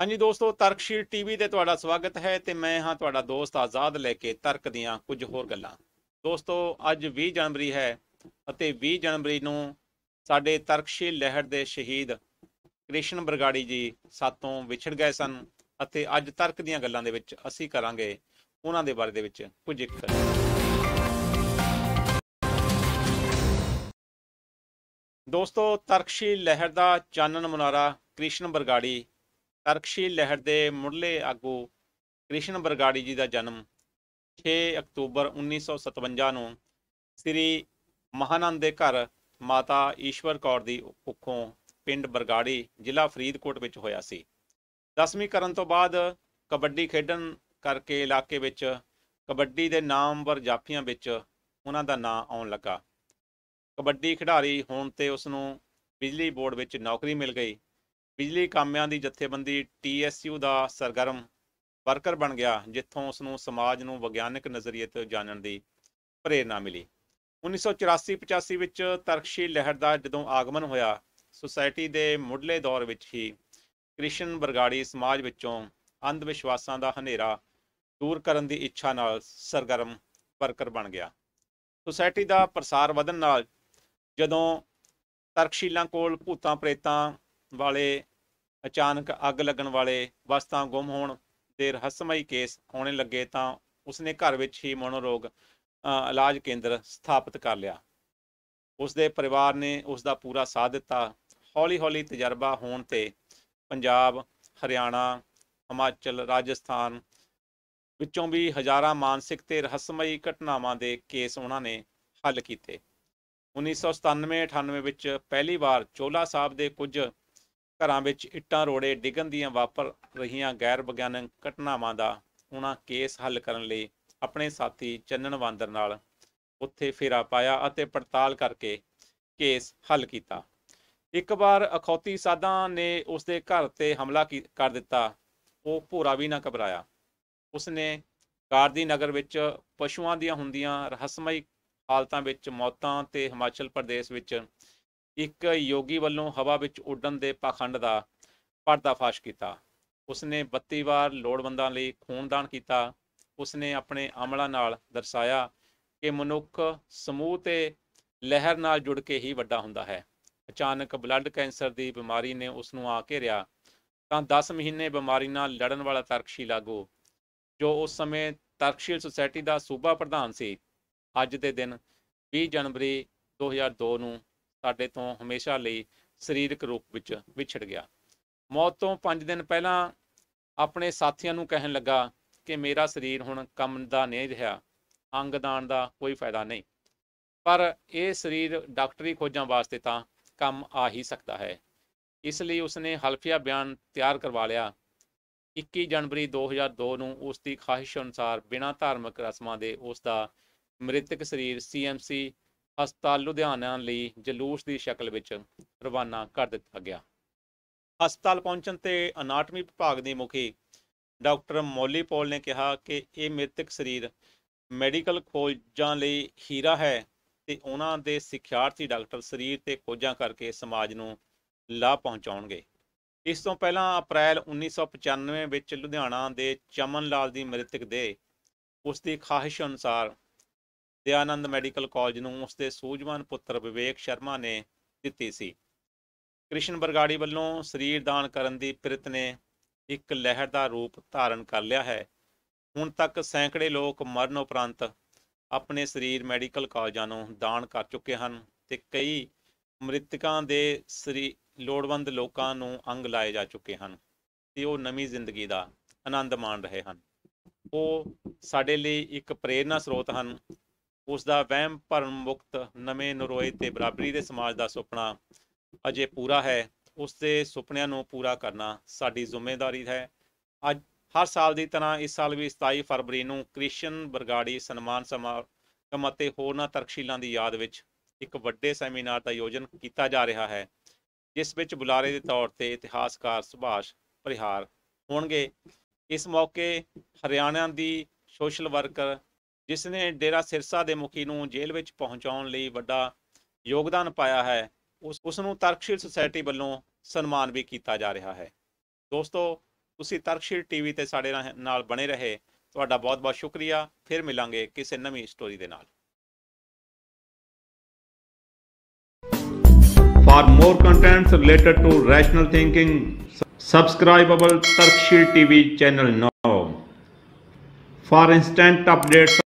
ਹਾਂਜੀ ਦੋਸਤੋ ਤਰਕਸ਼ੀਲ ਟੀਵੀ ਤੇ ਤੁਹਾਡਾ ਸਵਾਗਤ ਹੈ ਤੇ ਮੈਂ ਹਾਂ ਤੁਹਾਡਾ ਦੋਸਤ ਆਜ਼ਾਦ ਲੈ ਕੇ ਤਰਕ ਦੀਆਂ ਕੁਝ ਹੋਰ ਗੱਲਾਂ ਦੋਸਤੋ ਅੱਜ 20 ਜਨਵਰੀ ਹੈ ਅਤੇ 20 ਜਨਵਰੀ ਨੂੰ ਸਾਡੇ ਤਰਕਸ਼ੀਲ ਲਹਿਰ ਦੇ ਸ਼ਹੀਦ ਕ੍ਰਿਸ਼ਨ ਬਰਗਾੜੀ ਜੀ ਸਾਤੋਂ ਵਿਛੜ ਗਏ ਸਨ ਅਤੇ ਅੱਜ ਤਰਕ ਦੀਆਂ ਗੱਲਾਂ ਦੇ ਵਿੱਚ ਅਸੀਂ ਕਰਾਂਗੇ ਉਹਨਾਂ ਦੇ ਬਾਰੇ ਦੇ ਵਿੱਚ ਕੁਝ ਇੱਕ ਦੋਸਤੋ ਤਰਕਸ਼ੀਲ ਲਹਿਰ ਦਾ ਚਾਨਣ ਮੁਨਾਰਾ ਕ੍ਰਿਸ਼ਨ ਬਰਗਾੜੀ ਤਰਕਸ਼ੀ ਲਹਿਰ ਦੇ ਮੁੱਢਲੇ ਆਗੂ ਕ੍ਰਿਸ਼ਨ ਬਰਗਾੜੀ ਜੀ ਦਾ ਜਨਮ 6 ਅਕਤੂਬਰ 1957 ਨੂੰ ਸ੍ਰੀ ਮਹਾਨੰਦ ਦੇ ਘਰ ਮਾਤਾ ਈਸ਼ਵਰ ਕੌਰ ਦੀ ਕੁੱਖੋਂ ਪਿੰਡ ਬਰਗਾੜੀ ਜ਼ਿਲ੍ਹਾ ਫਰੀਦਕੋਟ ਵਿੱਚ ਹੋਇਆ ਸੀ 10ਵੀਂ ਕਰਨ ਤੋਂ ਬਾਅਦ ਕਬੱਡੀ ਖੇਡਣ ਕਰਕੇ ਇਲਾਕੇ ਵਿੱਚ ਕਬੱਡੀ ਦੇ ਨਾਮਵਰ ਜਾਫੀਆਂ ਵਿੱਚ ਉਹਨਾਂ ਦਾ ਨਾਂ ਆਉਣ ਲੱਗਾ ਕਬੱਡੀ ਖਿਡਾਰੀ ਹੋਣ ਤੇ ਉਸ ਨੂੰ ਬਿਜਲੀ ਬੋਰਡ ਵਿੱਚ ਨੌਕਰੀ ਮਿਲ ਗਈ ਬਿਜਲੀ ਕਾਮਿਆਂ ਦੀ ਜਥੇਬੰਦੀ ਟੀਐਸਯੂ ਦਾ ਸਰਗਰਮ ਵਰਕਰ ਬਣ ਗਿਆ ਜਿੱਥੋਂ ਉਸ ਨੂੰ ਸਮਾਜ ਨੂੰ ਵਿਗਿਆਨਕ ਨਜ਼ਰੀਏ ਤੋਂ ਜਾਣਨ ਦੀ ਪ੍ਰੇਰਣਾ ਮਿਲੀ 1984-85 ਵਿੱਚ ਤਰਕਸ਼ੀ ਲਹਿਰ ਦਾ ਜਦੋਂ ਆਗਮਨ ਹੋਇਆ ਸੋਸਾਇਟੀ ਦੇ ਮੁੱਢਲੇ ਦੌਰ ਵਿੱਚ ਹੀ ਕ੍ਰਿਸ਼ਨ ਬਰਗਾੜੀ ਸਮਾਜ ਵਿੱਚੋਂ ਅੰਧ ਵਿਸ਼ਵਾਸਾਂ ਦਾ ਹਨੇਰਾ ਦੂਰ ਕਰਨ ਦੀ ਇੱਛਾ ਨਾਲ ਸਰਗਰਮ ਵਰਕਰ ਬਣ ਗਿਆ ਸੋਸਾਇਟੀ ਦਾ ਪ੍ਰਸਾਰ ਵਧਣ ਨਾਲ ਜਦੋਂ ਤਰਕਸ਼ੀਲਾਂ ਕੋਲ ਭੂਤਾਂ ਪ੍ਰੇਤਾਂ ਵਾਲੇ ਅਚਾਨਕ ਅੱਗ ਲੱਗਣ ਵਾਲੇ ਵਸਤਾਂ ਗੁੰਮ ਹੋਣ ਦੇ ਰਹੱਸਮਈ ਕੇਸ ਆਉਣੇ ਲੱਗੇ ਤਾਂ ਉਸਨੇ ਘਰ ਵਿੱਚ ਹੀ ਮਨੋਰੋਗ ਇਲਾਜ ਕੇਂਦਰ ਸਥਾਪਿਤ ਕਰ ਲਿਆ ਉਸਦੇ ਪਰਿਵਾਰ ਨੇ ਉਸ ਦਾ ਪੂਰਾ ਸਾਥ ਦਿੱਤਾ ਹੌਲੀ-ਹੌਲੀ ਤਜਰਬਾ ਹੋਣ ਤੇ ਪੰਜਾਬ ਹਰਿਆਣਾ ਹਿਮਾਚਲ ਰਾਜਸਥਾਨ ਵਿੱਚੋਂ ਵੀ ਹਜ਼ਾਰਾਂ ਮਾਨਸਿਕ ਤੇ ਰਹੱਸਮਈ ਘਟਨਾਵਾਂ ਦੇ ਕੇਸ ਉਹਨਾਂ ਨੇ ਹੱਲ ਕੀਤੇ 1997-98 ਵਿੱਚ ਪਹਿਲੀ ਵਾਰ ਚੋਲਾ ਸਾਹਿਬ ਦੇ ਕੁਝ ਘਰਾਂ ਵਿੱਚ ਇੱਟਾਂ ਰੋੜੇ ਡਿੱਗਣ ਦੀਆਂ ਵਾਪਰ ਰਹੀਆਂ ਗੈਰ ਵਿਗਿਆਨਕ ਘਟਨਾਵਾਂ ਦਾ ਉਹਨਾਂ ਕੇਸ ਹੱਲ ਕਰਨ ਲਈ ਆਪਣੇ ਸਾਥੀ ਚੰਨਣ ਵਾਂਦਰ ਨਾਲ ਉੱਥੇ ਫੇਰਾ ਪਾਇਆ ਅਤੇ ਪੜਤਾਲ ਕਰਕੇ ਕੇਸ ਹੱਲ ਕੀਤਾ ਇੱਕ ਵਾਰ ਅਖੌਤੀ ਸਾਧਾਂ ਨੇ ਉਸ ਦੇ ਘਰ ਤੇ ਹਮਲਾ ਕਰ ਦਿੱਤਾ ਉਹ ਭੋਰਾ ਵੀ ਨਾ ਘਬਰਾਇਆ ਉਸ ਨੇ ਕਾਰਦੀ ਨਗਰ ਵਿੱਚ ਪਸ਼ੂਆਂ ਦੀਆਂ ਹੁੰਦੀਆਂ ਰਹੱਸਮਈ ਹਾਲਤਾਂ ਵਿੱਚ ਮੌਤਾਂ ਤੇ ਹਿਮਾਚਲ ਪ੍ਰਦੇਸ਼ ਵਿੱਚ ਇੱਕ ਯੋਗੀ ਵੱਲੋਂ ਹਵਾ ਵਿੱਚ ਉੱਡਣ ਦੇ ਪਖੰਡ ਦਾ ਪਰਦਾਫਾਸ਼ ਕੀਤਾ ਉਸਨੇ 32 ਵਾਰ ਲੋੜਵੰਦਾਂ ਲਈ ਖੂਨਦਾਨ ਕੀਤਾ ਉਸਨੇ ਆਪਣੇ ਅਮਲਾਂ ਨਾਲ ਦਰਸਾਇਆ ਕਿ ਮਨੁੱਖ ਸਮੂਹ ਤੇ ਲਹਿਰ ਨਾਲ ਜੁੜ ਕੇ ਹੀ ਵੱਡਾ ਹੁੰਦਾ ਹੈ ਅਚਾਨਕ ਬਲੱਡ ਕੈਂਸਰ ਦੀ ਬਿਮਾਰੀ ਨੇ ਉਸ ਨੂੰ ਆ ਕੇ ਰਿਆ ਤਾਂ 10 ਮਹੀਨੇ ਬਿਮਾਰੀ ਨਾਲ ਲੜਨ ਵਾਲਾ ਤਰਕਸ਼ੀ ਲਾਗੋ ਜੋ ਉਸ ਸਮੇਂ ਤਰਕਸ਼ੀਲ ਸੁਸਾਇਟੀ ਦਾ ਸੂਬਾ ਪ੍ਰਧਾਨ ਸੀ ਅੱਜ ਦੇ ਦਿਨ 20 ਜਨਵਰੀ 2002 ਨੂੰ ਸਾਡੇ ਤੋਂ ਹਮੇਸ਼ਾ ਲਈ ਸਰੀਰਕ ਰੂਪ ਵਿੱਚ ਵਿਛੜ ਗਿਆ ਮੌਤ ਤੋਂ 5 ਦਿਨ ਪਹਿਲਾਂ ਆਪਣੇ ਸਾਥੀਆਂ ਨੂੰ ਕਹਿਣ ਲੱਗਾ ਕਿ ਮੇਰਾ ਸਰੀਰ ਹੁਣ ਕੰਮ ਦਾ ਨਹੀਂ ਰਿਹਾ ਅੰਗ ਦਾਨ ਦਾ ਕੋਈ ਫਾਇਦਾ ਨਹੀਂ ਪਰ ਇਹ ਸਰੀਰ ਡਾਕਟਰੀ ਖੋਜਾਂ ਵਾਸਤੇ ਤਾਂ ਕੰਮ ਆ ਹੀ ਸਕਦਾ ਹੈ ਇਸ ਲਈ ਉਸਨੇ ਹਲਫੀਆ ਬਿਆਨ ਤਿਆਰ ਕਰਵਾ ਲਿਆ 21 ਜਨਵਰੀ 2002 ਨੂੰ ਉਸ ਦੀ ਖਾਹਿਸ਼ ਅਨੁਸਾਰ ਬਿਨਾਂ ਧਾਰਮਿਕ ਰਸਮਾਂ ਦੇ ਉਸ ਦਾ ਮ੍ਰਿਤਕ ਸਰੀਰ ਸੀਐਮਸੀ ਹਸਪਤਾਲ ਲੁਧਿਆਣਾ ਲਈ ਜਲੂਸ ਦੀ ਸ਼ਕਲ ਵਿੱਚ ਰਵਾਨਾ ਕਰ ਦਿੱਤਾ ਗਿਆ ਹਸਪਤਾਲ ਪਹੁੰਚਣ ਤੇ ਅਨਾਟਮੀ ਵਿਭਾਗ ਦੇ ਮੁਖੀ ਡਾਕਟਰ ਮੌਲੀ ਪੌਲ ਨੇ ਕਿਹਾ ਕਿ ਇਹ ਮ੍ਰਿਤਕ ਸਰੀਰ ਮੈਡੀਕਲ ਖੋਜਾਂ ਲਈ ਹੀਰਾ ਹੈ ਤੇ ਉਹਨਾਂ ਦੇ ਸਿੱਖਿਆਰਥੀ ਡਾਕਟਰ ਸਰੀਰ ਤੇ ਖੋਜਾਂ ਕਰਕੇ ਸਮਾਜ ਨੂੰ ਲਾਭ ਪਹੁੰਚਾਉਣਗੇ ਇਸ ਤੋਂ ਪਹਿਲਾਂ ਅਪ੍ਰੈਲ 1995 ਵਿੱਚ ਲੁਧਿਆਣਾ ਦੇ ਚਮਨ ਲਾਲ ਦੀ ਮ੍ਰਿਤਕ ਦੇ ਉਸ ਦੀ ਖਾਹਿਸ਼ ਅਨੁਸਾਰ ਦਿਆਨੰਦ ਮੈਡੀਕਲ ਕਾਲਜ ਨੂੰ ਉਸ ਦੇ ਸੂਝਵਾਨ ਪੁੱਤਰ ਵਿਵੇਕ ਸ਼ਰਮਾ ਨੇ ਦਿੱਤੀ ਸੀ ਕ੍ਰਿਸ਼ਨ ਬਰਗਾੜੀ ਵੱਲੋਂ ਸਰੀਰ ਦਾਨ ਕਰਨ ਦੀ ਪ੍ਰਿਤ ਨੇ ਇੱਕ ਲਹਿਰ ਦਾ ਰੂਪ ਧਾਰਨ ਕਰ ਲਿਆ ਹੈ ਹੁਣ ਤੱਕ ਸੈਂਕੜੇ ਲੋਕ ਮਰਨ ਉਪਰੰਤ ਆਪਣੇ ਸਰੀਰ ਮੈਡੀਕਲ ਕਾਲਜਾਂ ਨੂੰ ਦਾਨ ਕਰ ਚੁੱਕੇ ਹਨ ਤੇ ਕਈ ਮ੍ਰਿਤਕਾਂ ਦੇ ਸਰੀਰ ਲੋੜਵੰਦ ਲੋਕਾਂ ਨੂੰ ਅੰਗ ਲਾਏ ਜਾ ਚੁੱਕੇ ਹਨ ਤੇ ਉਹ ਨਵੀਂ ਜ਼ਿੰਦਗੀ ਦਾ ਆਨੰਦ ਮਾਣ ਰਹੇ ਹਨ ਉਹ ਸਾਡੇ ਲਈ ਇੱਕ ਪ੍ਰੇਰਣਾ ਸਰੋਤ ਹਨ ਉਸ ਦਾ ਵਹਿਮ ਭਰਮ ਮੁਕਤ ਨਵੇਂ ਨਰੋਏ ਤੇ ਬਰਾਬਰੀ ਦੇ ਸਮਾਜ ਦਾ ਸੁਪਨਾ ਅਜੇ ਪੂਰਾ ਹੈ ਉਸ ਦੇ ਸੁਪਨਿਆਂ ਨੂੰ ਪੂਰਾ ਕਰਨਾ ਸਾਡੀ ਜ਼ਿੰਮੇਵਾਰੀ ਹੈ ਅੱਜ ਹਰ ਸਾਲ ਦੀ ਤਰ੍ਹਾਂ ਇਸ ਸਾਲ ਵੀ 27 ਫਰਵਰੀ ਨੂੰ ਕ੍ਰਿਸ਼ਨ ਬਰਗਾੜੀ ਸਨਮਾਨ ਸਮਾਗਮ ਅਤੇ ਹੋਰਨਾਂ ਤਰਕਸ਼ੀਲਾਂ ਦੀ ਯਾਦ ਵਿੱਚ ਇੱਕ ਵੱਡੇ ਸੈਮੀਨਾਰ ਦਾ ਆਯੋਜਨ ਕੀਤਾ ਜਾ ਰਿਹਾ ਹੈ ਜਿਸ ਵਿੱਚ ਬੁਲਾਰੇ ਦੇ ਤੌਰ ਤੇ ਇਤਿਹਾਸਕਾਰ ਸੁਭਾਸ਼ ਪਰਿਹਾਰ ਹੋਣਗੇ ਇਸ ਮੌਕੇ ਹਰਿਆਣਾ ਦੀ ਸੋਸ਼ਲ ਵਰਕਰ ਜਿਸ ਨੇ ਡੇਰਾ ਸਿਰਸਾ ਦੇ ਮੁਖੀ ਨੂੰ ਜੇਲ੍ਹ ਵਿੱਚ ਪਹੁੰਚਾਉਣ ਲਈ ਵੱਡਾ ਯੋਗਦਾਨ ਪਾਇਆ ਹੈ ਉਸ ਉਸ ਨੂੰ ਤਰਕਸ਼ੀਲ ਸੁਸਾਇਟੀ ਵੱਲੋਂ ਸਨਮਾਨ ਵੀ ਕੀਤਾ ਜਾ ਰਿਹਾ ਹੈ ਦੋਸਤੋ ਤੁਸੀਂ ਤਰਕਸ਼ੀਲ ਟੀਵੀ ਤੇ ਸਾਡੇ ਨਾਲ ਬਣੇ ਰਹੇ ਤੁਹਾਡਾ ਬਹੁਤ-ਬਹੁਤ ਸ਼ੁਕਰੀਆ ਫਿਰ ਮਿਲਾਂਗੇ ਕਿਸੇ ਨਵੀਂ ਸਟੋਰੀ ਦੇ ਨਾਲ for more contents related to rational thinking subscribe Tarksheel TV channel now for instant updates